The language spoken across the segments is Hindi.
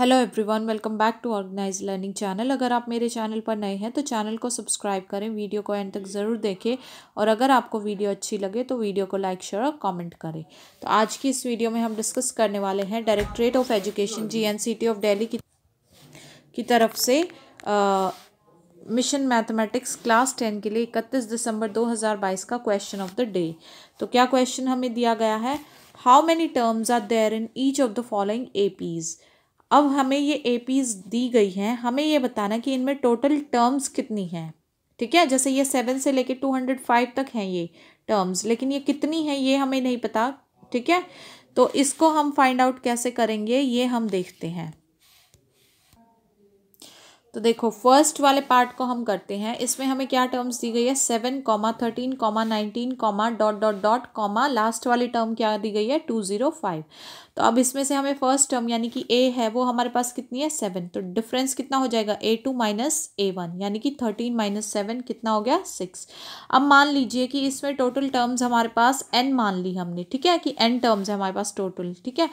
hello everyone welcome back to organise learning channel अगर आप मेरे चैनल पर नए हैं तो चैनल को सब्सक्राइब करें वीडियो को एंड तक ज़रूर देखें और अगर आपको वीडियो अच्छी लगे तो वीडियो को लाइक शेयर और कमेंट करें तो आज की इस वीडियो में हम डिस्कस करने वाले हैं directorate of education G of Delhi की, की तरफ से मिशन मैथमेटिक्स क्लास टेन के लिए इकतीस दिसंबर दो का क्वेश्चन ऑफ द डे तो क्या क्वेश्चन हमें दिया गया है how many terms are there in each of the following A Ps अब हमें ये ए पीज दी गई हैं हमें ये बताना कि इनमें टोटल टर्म्स कितनी हैं ठीक है जैसे ये सेवन से लेके टू हंड्रेड फाइव तक हैं ये टर्म्स लेकिन ये कितनी है ये हमें नहीं पता ठीक है तो इसको हम फाइंड आउट कैसे करेंगे ये हम देखते हैं तो देखो फर्स्ट वाले पार्ट को हम करते हैं इसमें हमें क्या टर्म्स दी गई है seven comma thirteen comma nineteen comma dot dot dot comma last वाली टर्म क्या दी गई है टू ज़ीरो फाइव तो अब इसमें से हमें फर्स्ट टर्म यानी कि ए है वो हमारे पास कितनी है सेवन तो डिफरेंस कितना हो जाएगा A two minus A one यानी कि थर्टीन माइनस सेवन कितना हो गया सिक्स अब मान लीजिए कि इसमें टोटल टर्म्स हमारे पास एन मान ली हमने ठीक है कि एन टर्म्स है हमारे पास टोटल ठीक है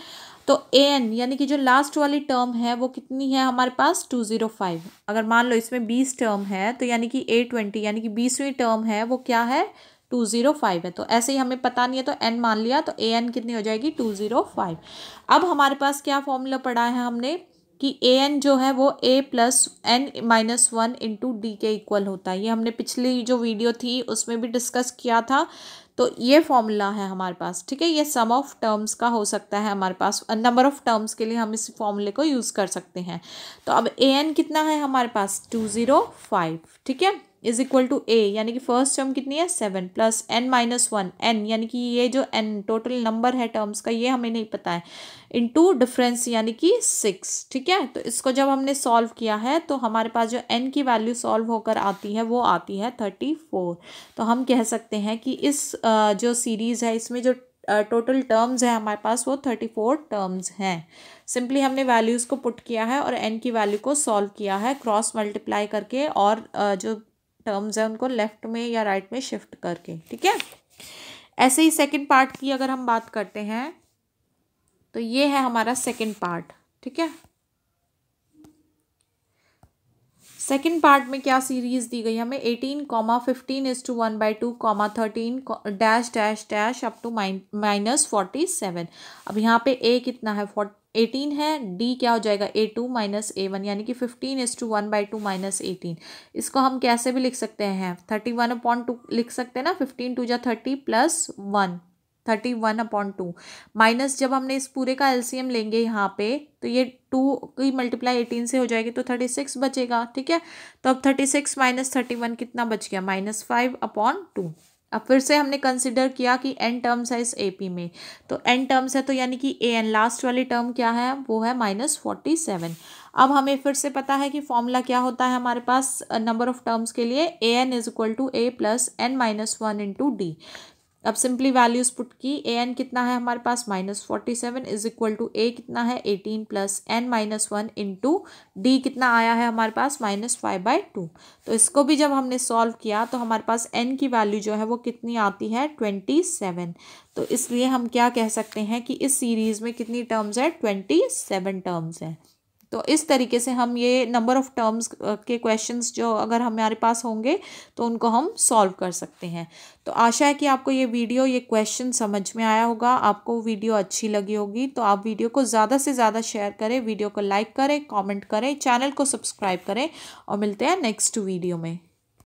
तो ए एन यानी कि जो लास्ट वाली टर्म है वो कितनी है हमारे पास टू ज़ीरो फाइव अगर मान लो इसमें बीस टर्म है तो यानी कि ए ट्वेंटी यानी कि बीसवीं टर्म है वो क्या है टू ज़ीरो फाइव है तो ऐसे ही हमें पता नहीं है तो एन मान लिया तो ए एन कितनी हो जाएगी टू ज़ीरो फाइव अब हमारे पास क्या फॉर्मूला पड़ा है हमने कि ए एन जो है वो A plus N minus one into D के इक्वल होता है ये हमने पिछली जो वीडियो थी उसमें भी डिस्कस किया था तो ये फॉर्मूला है हमारे पास ठीक है ये सम ऑफ टर्म्स का हो सकता है हमारे पास नंबर ऑफ टर्म्स के लिए हम इस फॉर्मूले को यूज़ कर सकते हैं तो अब ए एन कितना है हमारे पास टू ज़ीरो फाइव ठीक है इज इक्वल टू ए यानी कि फर्स्ट टर्म कितनी है seven plus N minus one N यानी कि ये जो एन टोटल नंबर है टर्म्स का ये हमें नहीं पता है टू डिफरेंस यानी कि सिक्स ठीक है तो इसको जब हमने सॉल्व किया है तो हमारे पास जो एन की वैल्यू सॉल्व होकर आती है वो आती है थर्टी फोर तो हम कह सकते हैं कि इस जो सीरीज़ है इसमें जो टोटल टर्म्स है हमारे पास वो थर्टी फोर टर्म्स हैं सिंपली हमने वैल्यूज़ को पुट किया है और एन की वैल्यू को सॉल्व किया है क्रॉस मल्टीप्लाई करके और जो टर्म्स हैं उनको लेफ्ट में या राइट में शिफ्ट करके ठीक है ऐसे ही सेकेंड पार्ट की अगर हम बात करते हैं तो ये है हमारा सेकेंड पार्ट ठीक है सेकेंड पार्ट में क्या सीरीज दी गई हमें eighteen comma fifteen is to one by two comma thirteen dash dash dash up to minus forty seven अब यहाँ पे ए कितना है फोर्ट एटीन है डी क्या हो जाएगा A two minus A one यानी कि fifteen is to one by two minus eighteen इसको हम कैसे भी लिख सकते हैं थर्टी वन अपॉन टू लिख सकते हैं ना फिफ्टीन टू जा thirty plus one thirty one upon two minus जब हमने इस पूरे का एलसीएम लेंगे यहाँ पे तो ये टू की मल्टीप्लाई एटीन से हो जाएगी तो थर्टी सिक्स बचेगा ठीक है तो अब thirty six minus thirty one कितना बच गया माइनस फाइव अपॉन टू अब फिर से हमने कंसिडर किया कि एन टर्म्स है इस ए पी में तो एन टर्म्स है तो यानी कि ए एन लास्ट वाली टर्म क्या है वो है माइनस फोर्टी सेवन अब हमें फिर से पता है कि फॉर्मूला क्या होता है हमारे पास नंबर ऑफ टर्म्स के लिए A N is equal to A plus N minus one into D अब सिंपली वैल्यूज पुट की ए एन कितना है हमारे पास minus forty seven is equal to A कितना है eighteen plus N minus one into D कितना आया है हमारे पास माइनस फाइव बाई टू तो इसको भी जब हमने सॉल्व किया तो हमारे पास एन की वैल्यू जो है वो कितनी आती है ट्वेंटी सेवन तो इसलिए हम क्या कह सकते हैं कि इस सीरीज़ में कितनी टर्म्स है ट्वेंटी सेवन टर्म्स हैं तो इस तरीके से हम ये नंबर ऑफ़ टर्म्स के क्वेश्चंस जो अगर हमारे पास होंगे तो उनको हम सॉल्व कर सकते हैं तो आशा है कि आपको ये वीडियो ये क्वेश्चन समझ में आया होगा आपको वीडियो अच्छी लगी होगी तो आप वीडियो को ज़्यादा से ज़्यादा शेयर करें वीडियो को लाइक करें कॉमेंट करें चैनल को सब्सक्राइब करें और मिलते हैं नेक्स्ट वीडियो में